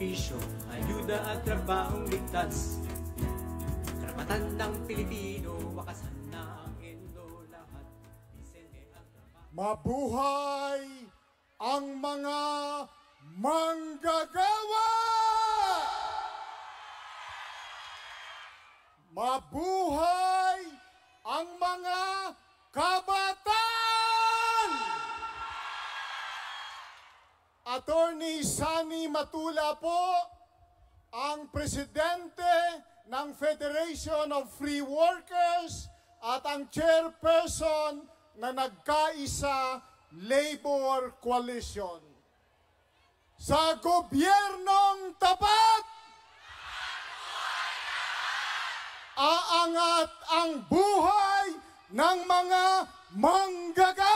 sakripisyo, ayuda at trabahong ligtas. Karapatan ng Pilipino, wakasan na ang endo lahat. Mabuhay ang mga manggagawa! Mabuhay ang mga kababayan! Attorney Sunny Matula po ang presidente ng Federation of Free Workers at ang chairperson na nagkaisa Labor Coalition. Sa gobyernong tapat, aangat ang buhay ng mga manggagawa.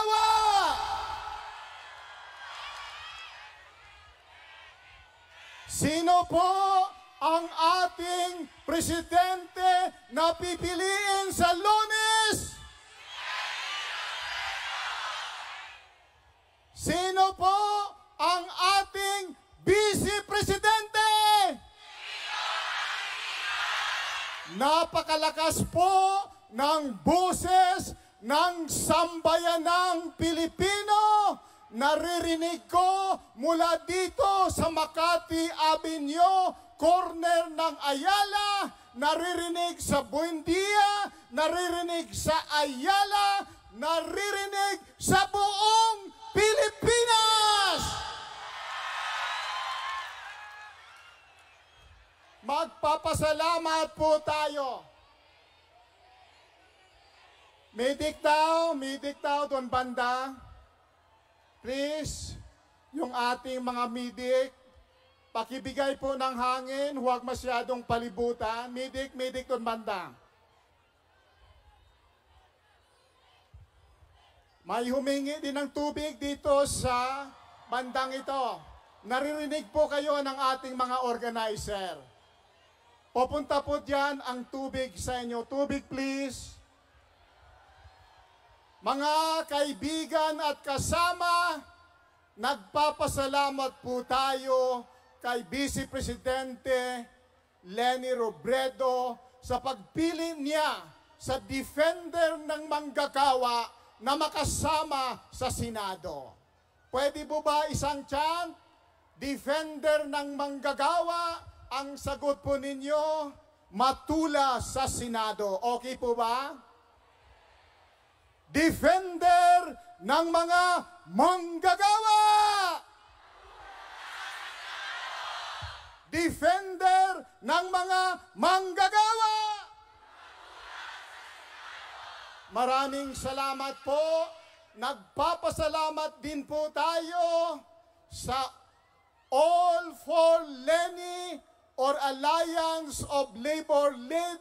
Sino po ang ating presidente na pipiliin sa lunes? Sino po ang ating vice-presidente? Napakalakas po ng boses ng sambayanang Pilipino naririnig ko mula dito sa Makati Avenue, corner ng Ayala, naririnig sa Buendia, naririnig sa Ayala, naririnig sa buong Pilipinas! Magpapasalamat po tayo. Midik daw, midik daw doon banda. Please, yung ating mga midik, pakibigay po ng hangin, huwag masyadong palibutan. Midik, midik doon banda. May humingi din ng tubig dito sa bandang ito. Naririnig po kayo ng ating mga organizer. Pupunta po dyan ang tubig sa inyo. Tubig please. Mga kaibigan at kasama, nagpapasalamat po tayo kay Vice Presidente Lenny Robredo sa pagpili niya sa defender ng manggagawa na makasama sa Senado. Pwede po ba isang chant? Defender ng manggagawa, ang sagot po ninyo, matula sa Senado. Okay po ba? defender ng mga manggagawa! Defender ng mga manggagawa! Maraming salamat po. Nagpapasalamat din po tayo sa All for Lenny or Alliance of Labor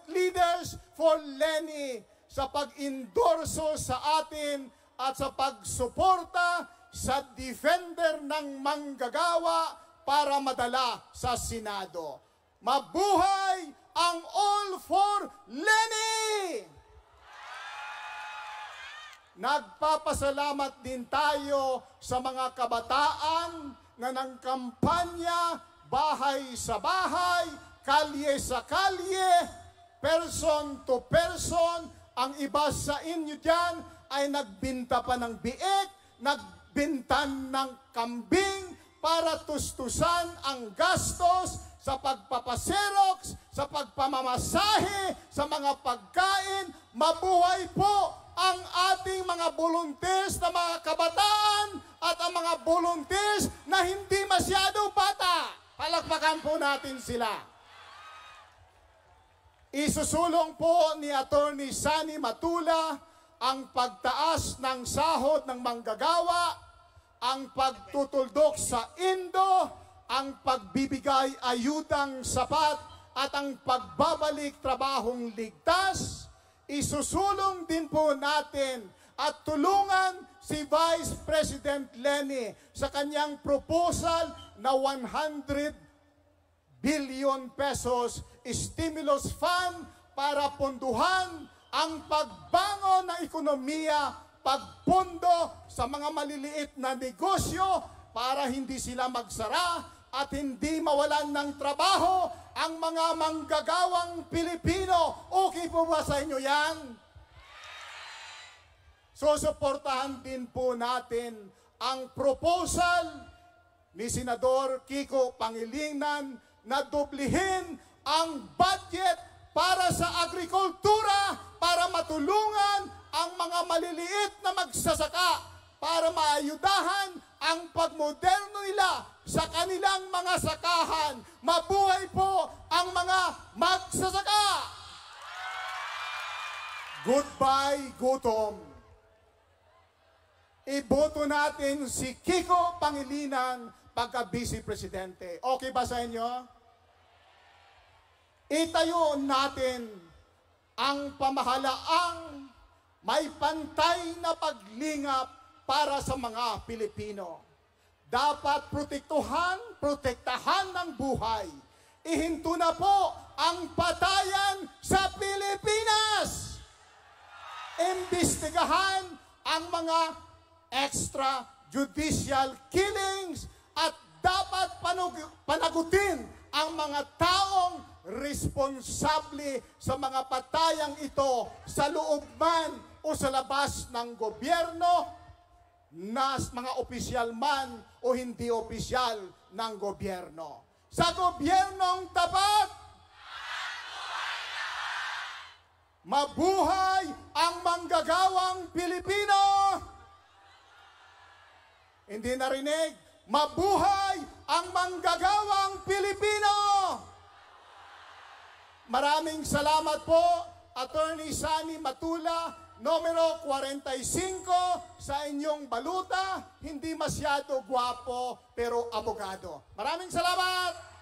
Leaders for Lenny sa pag-endorso sa atin at sa pagsuporta sa defender ng manggagawa para madala sa Senado. Mabuhay ang All for Lenny! Nagpapasalamat din tayo sa mga kabataan na ng kampanya, bahay sa bahay, kalye sa kalye, person to person, ang iba sa inyo dyan ay nagbinta pa ng biik, nagbintan ng kambing para tustusan ang gastos sa pagpapaserox, sa pagpamamasahe, sa mga pagkain. Mabuhay po ang ating mga volunteers na mga kabataan at ang mga volunteers na hindi masyado bata. Palakpakan po natin sila. Isusulong po ni Attorney Sani Matula ang pagtaas ng sahod ng manggagawa, ang pagtutuldok sa Indo, ang pagbibigay ayudang sapat at ang pagbabalik trabahong ligtas. Isusulong din po natin at tulungan si Vice President Lenny sa kanyang proposal na 100 billion pesos stimulus fund para punduhan ang pagbangon ng ekonomiya, pagpundo sa mga maliliit na negosyo para hindi sila magsara at hindi mawalan ng trabaho ang mga manggagawang Pilipino. Okay po ba sa inyo yan? Susuportahan din po natin ang proposal ni Senador Kiko Pangilinan na dublihin ang budget para sa agrikultura para matulungan ang mga maliliit na magsasaka para maayudahan ang pagmoderno nila sa kanilang mga sakahan. Mabuhay po ang mga magsasaka! Goodbye, gutom! Iboto natin si Kiko Pangilinan pagka vice presidente. Okay ba sa inyo? Itayo natin ang pamahalaang may pantay na paglingap para sa mga Pilipino. Dapat protektuhan, protektahan ng buhay. Ihinto na po ang patayan sa Pilipinas! Imbestigahan ang mga extrajudicial killings at dapat panagutin ang mga taong responsable sa mga patayang ito sa loob man o sa labas ng gobyerno na mga opisyal man o hindi opisyal ng gobyerno. Sa gobyernong tapat, mabuhay ang manggagawang Pilipino! Hindi narinig? Mabuhay! ang manggagawang Pilipino. Maraming salamat po, Attorney Sani Matula, numero 45 sa inyong baluta, hindi masyado gwapo pero abogado. Maraming salamat!